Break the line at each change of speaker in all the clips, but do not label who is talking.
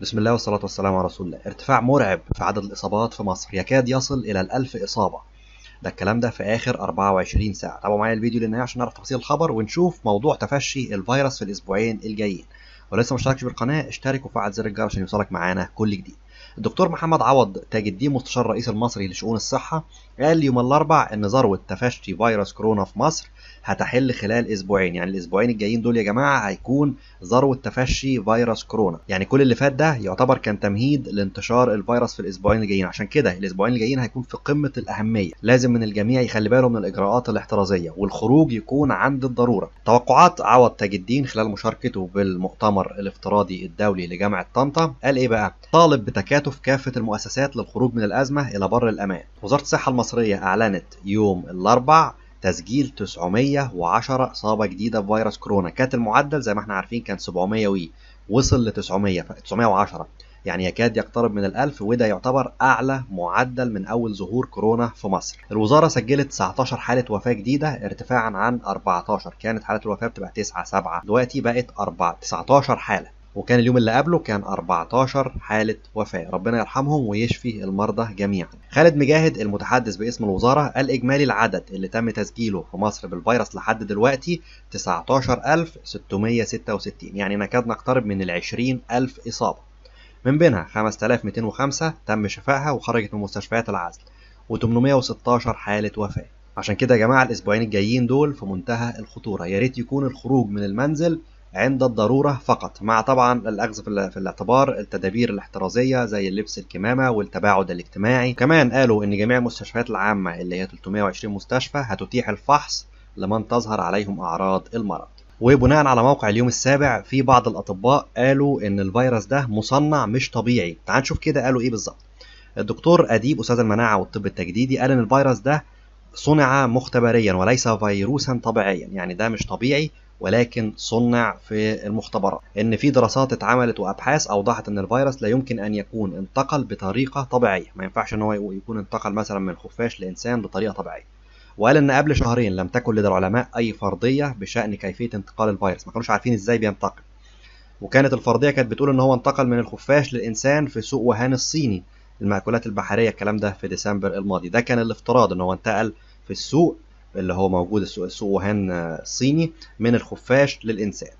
بسم الله والصلاة والسلام على رسول الله ارتفاع مرعب في عدد الإصابات في مصر يكاد يصل إلى الألف إصابة ده الكلام ده في آخر 24 ساعة تابعوا معايا الفيديو للنهاية عشان نعرف تفاصيل الخبر ونشوف موضوع تفشي الفيروس في الأسبوعين الجايين ولسه مشتركش بالقناة اشترك وفعل زر الجرس عشان يوصلك معانا كل جديد الدكتور محمد عوض تاج الدين مستشار الرئيس المصري لشؤون الصحة قال يوم الأربع إن ذروة تفشي فيروس كورونا في مصر هتحل خلال أسبوعين يعني الأسبوعين الجايين دول يا جماعة هيكون ذروة تفشي فيروس كورونا يعني كل اللي فات ده يعتبر كان تمهيد لانتشار الفيروس في الأسبوعين الجايين عشان كده الأسبوعين الجايين هيكون في قمة الأهمية لازم من الجميع يخلي باله من الإجراءات الاحترازية والخروج يكون عند الضرورة توقعات عوض تاج الدين خلال مشاركته بالمؤتمر الافتراضي الدولي لجامعة طنطا قال إيه بقى طالب بتكاتف وتداعياته في كافة المؤسسات للخروج من الأزمة إلى بر الأمان وزارة الصحة المصرية أعلنت يوم الأربع تسجيل 910 إصابة جديدة بفيروس كورونا كانت المعدل زي ما احنا عارفين كان 700 وي وصل ل 900 ف 910 يعني يكاد يقترب من الألف وده يعتبر أعلى معدل من أول ظهور كورونا في مصر الوزارة سجلت 19 حالة وفاة جديدة ارتفاعا عن 14 كانت حالة الوفاة بتبقى 9 7 دلوقتي بقت 4 19 حالة وكان اليوم اللي قبله كان 14 حالة وفاة ربنا يرحمهم ويشفي المرضى جميعا خالد مجاهد المتحدث باسم الوزارة قال إجمالي العدد اللي تم تسجيله في مصر بالفيروس لحد دلوقتي 19666 يعني نكاد نقترب من ال 20000 إصابة من بينها 5205 تم شفائها وخرجت من مستشفيات العزل و816 حالة وفاة عشان كده يا جماعة الأسبوعين الجايين دول في منتهى الخطورة يا ريت يكون الخروج من المنزل عند الضرورة فقط مع طبعا الأخذ في الاعتبار التدابير الاحترازية زي اللبس الكمامة والتباعد الاجتماعي كمان قالوا أن جميع المستشفيات العامة اللي هي 320 مستشفى هتتيح الفحص لمن تظهر عليهم أعراض المرض وبناء على موقع اليوم السابع في بعض الأطباء قالوا أن الفيروس ده مصنع مش طبيعي تعال نشوف كده قالوا إيه بالظبط الدكتور أديب أستاذ المناعة والطب التجديدي قال أن الفيروس ده صنع مختبريا وليس فيروسا طبيعيا يعني ده مش طبيعي ولكن صنع في المختبرات ان في دراسات اتعملت وابحاث اوضحت ان الفيروس لا يمكن ان يكون انتقل بطريقه طبيعيه ما ينفعش ان هو يكون انتقل مثلا من خفاش لانسان بطريقه طبيعيه وقال ان قبل شهرين لم تكن لدى العلماء اي فرضيه بشان كيفيه انتقال الفيروس ما كانوش عارفين ازاي بينتقل وكانت الفرضيه كانت بتقول ان هو انتقل من الخفاش للانسان في سوق وهان الصيني المأكولات البحريه الكلام ده في ديسمبر الماضي ده كان الافتراض ان هو انتقل في السوق اللي هو موجود السوق وهان الصيني آه، من الخفاش للإنسان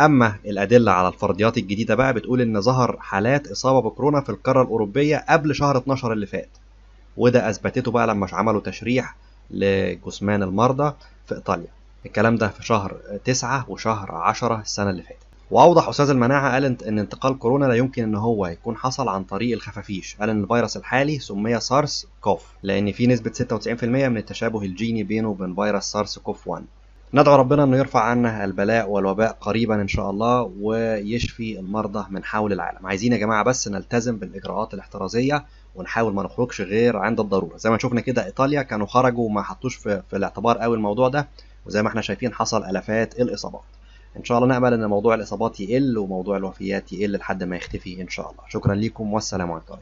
أما الأدلة على الفرضيات الجديدة بقى بتقول إن ظهر حالات إصابة بكورونا في القارة الأوروبية قبل شهر 12 اللي فات وده أثبتته بقى لما عملوا تشريح لجثمان المرضى في إيطاليا الكلام ده في شهر 9 وشهر 10 السنة اللي فاتت واوضح استاذ المناعه قال ان انتقال كورونا لا يمكن ان هو يكون حصل عن طريق الخفافيش قال ان الفيروس الحالي سمي سارس كوف لان في نسبه 96% من التشابه الجيني بينه وبين فيروس سارس كوف 1 ندعو ربنا انه يرفع عنا البلاء والوباء قريبا ان شاء الله ويشفي المرضى من حول العالم عايزين يا جماعه بس نلتزم بالاجراءات الاحترازيه ونحاول ما نخرجش غير عند الضروره زي ما شفنا كده ايطاليا كانوا خرجوا وما حطوش في, في الاعتبار قوي الموضوع ده وزي ما احنا شايفين حصل الافات الاصابات ان شاء الله نامل ان موضوع الاصابات يقل وموضوع الوفيات يقل لحد ما يختفي ان شاء الله شكرا ليكم والسلام عليكم